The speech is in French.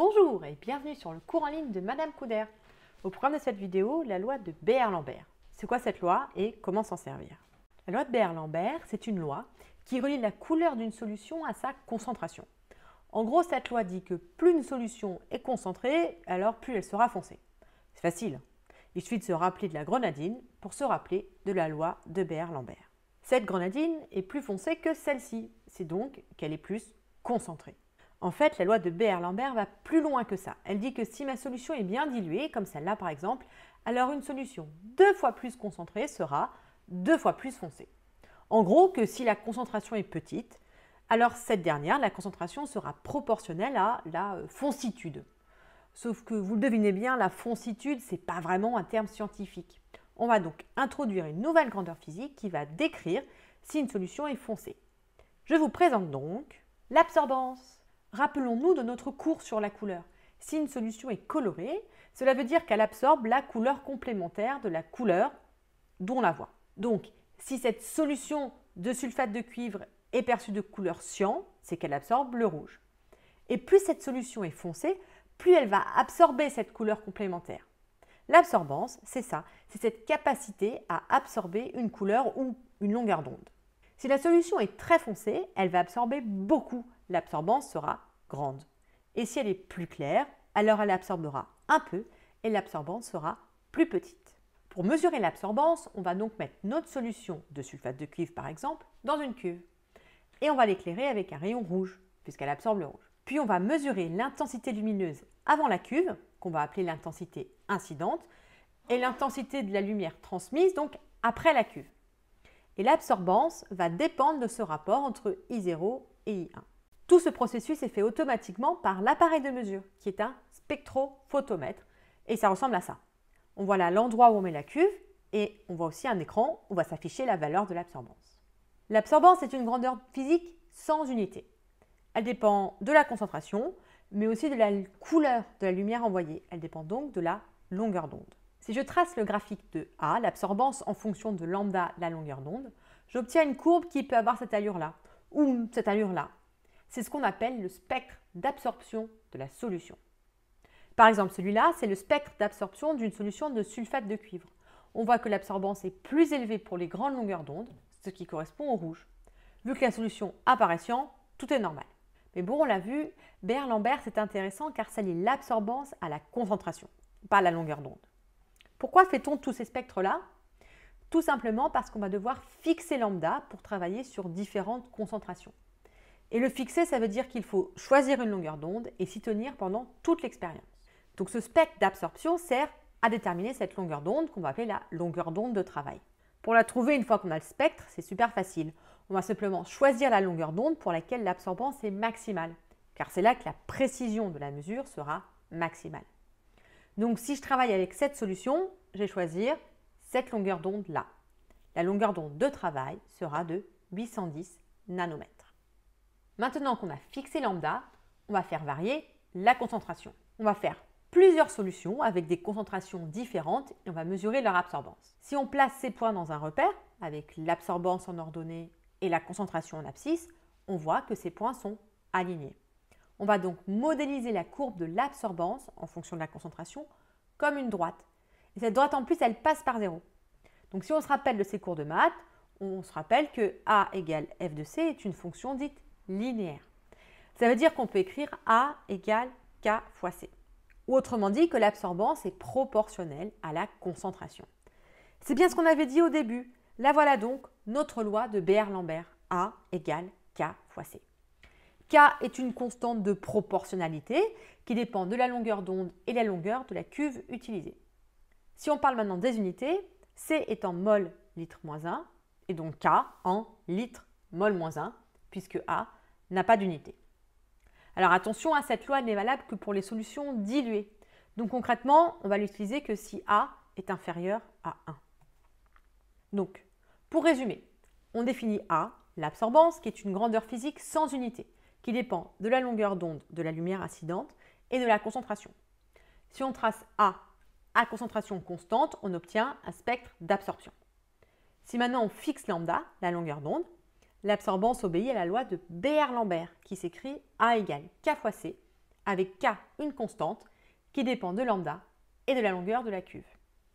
Bonjour et bienvenue sur le cours en ligne de Madame Couder. Au programme de cette vidéo, la loi de béer lambert C'est quoi cette loi et comment s'en servir La loi de béer lambert c'est une loi qui relie la couleur d'une solution à sa concentration. En gros, cette loi dit que plus une solution est concentrée, alors plus elle sera foncée. C'est facile. Il suffit de se rappeler de la grenadine pour se rappeler de la loi de béer lambert Cette grenadine est plus foncée que celle-ci, c'est donc qu'elle est plus concentrée. En fait, la loi de Beer-Lambert va plus loin que ça. Elle dit que si ma solution est bien diluée, comme celle-là par exemple, alors une solution deux fois plus concentrée sera deux fois plus foncée. En gros, que si la concentration est petite, alors cette dernière, la concentration sera proportionnelle à la euh, foncitude. Sauf que vous le devinez bien, la foncitude, n'est pas vraiment un terme scientifique. On va donc introduire une nouvelle grandeur physique qui va décrire si une solution est foncée. Je vous présente donc l'absorbance. Rappelons-nous de notre cours sur la couleur. Si une solution est colorée, cela veut dire qu'elle absorbe la couleur complémentaire de la couleur dont la voit. Donc, si cette solution de sulfate de cuivre est perçue de couleur cyan, c'est qu'elle absorbe le rouge. Et plus cette solution est foncée, plus elle va absorber cette couleur complémentaire. L'absorbance, c'est ça, c'est cette capacité à absorber une couleur ou une longueur d'onde. Si la solution est très foncée, elle va absorber beaucoup l'absorbance sera grande. Et si elle est plus claire, alors elle absorbera un peu et l'absorbance sera plus petite. Pour mesurer l'absorbance, on va donc mettre notre solution de sulfate de cuivre par exemple dans une cuve. Et on va l'éclairer avec un rayon rouge, puisqu'elle absorbe le rouge. Puis on va mesurer l'intensité lumineuse avant la cuve, qu'on va appeler l'intensité incidente, et l'intensité de la lumière transmise, donc après la cuve. Et l'absorbance va dépendre de ce rapport entre I0 et I1. Tout ce processus est fait automatiquement par l'appareil de mesure, qui est un spectrophotomètre, et ça ressemble à ça. On voit là l'endroit où on met la cuve, et on voit aussi un écran où va s'afficher la valeur de l'absorbance. L'absorbance est une grandeur physique sans unité. Elle dépend de la concentration, mais aussi de la couleur de la lumière envoyée. Elle dépend donc de la longueur d'onde. Si je trace le graphique de A, l'absorbance en fonction de lambda, la longueur d'onde, j'obtiens une courbe qui peut avoir cette allure-là, ou cette allure-là, c'est ce qu'on appelle le spectre d'absorption de la solution. Par exemple, celui-là, c'est le spectre d'absorption d'une solution de sulfate de cuivre. On voit que l'absorbance est plus élevée pour les grandes longueurs d'onde, ce qui correspond au rouge. Vu que la solution apparaît tout est normal. Mais bon, on l'a vu, Baer-Lambert, c'est intéressant car ça lie l'absorbance à la concentration, pas à la longueur d'onde. Pourquoi fait-on tous ces spectres-là Tout simplement parce qu'on va devoir fixer lambda pour travailler sur différentes concentrations. Et le fixer, ça veut dire qu'il faut choisir une longueur d'onde et s'y tenir pendant toute l'expérience. Donc ce spectre d'absorption sert à déterminer cette longueur d'onde qu'on va appeler la longueur d'onde de travail. Pour la trouver une fois qu'on a le spectre, c'est super facile. On va simplement choisir la longueur d'onde pour laquelle l'absorbance est maximale, car c'est là que la précision de la mesure sera maximale. Donc si je travaille avec cette solution, je vais choisir cette longueur d'onde là. La longueur d'onde de travail sera de 810 nanomètres. Maintenant qu'on a fixé lambda, on va faire varier la concentration. On va faire plusieurs solutions avec des concentrations différentes et on va mesurer leur absorbance. Si on place ces points dans un repère, avec l'absorbance en ordonnée et la concentration en abscisse, on voit que ces points sont alignés. On va donc modéliser la courbe de l'absorbance en fonction de la concentration comme une droite. Et cette droite en plus, elle passe par zéro. Donc si on se rappelle de ces cours de maths, on se rappelle que A égale f de c est une fonction dite linéaire. Ça veut dire qu'on peut écrire A égale K fois C. Ou autrement dit que l'absorbance est proportionnelle à la concentration. C'est bien ce qu'on avait dit au début. La voilà donc notre loi de BR lambert A égale K fois C. K est une constante de proportionnalité qui dépend de la longueur d'onde et la longueur de la cuve utilisée. Si on parle maintenant des unités, C est en mol litre moins 1 et donc K en litre mol moins 1 puisque A n'a pas d'unité. Alors attention, à cette loi n'est valable que pour les solutions diluées. Donc concrètement, on va l'utiliser que si A est inférieur à 1. Donc, pour résumer, on définit A, l'absorbance, qui est une grandeur physique sans unité, qui dépend de la longueur d'onde de la lumière incidente et de la concentration. Si on trace A à concentration constante, on obtient un spectre d'absorption. Si maintenant on fixe lambda, la longueur d'onde, L'absorbance obéit à la loi de B.R. lambert qui s'écrit A égale K fois C, avec K une constante qui dépend de lambda et de la longueur de la cuve.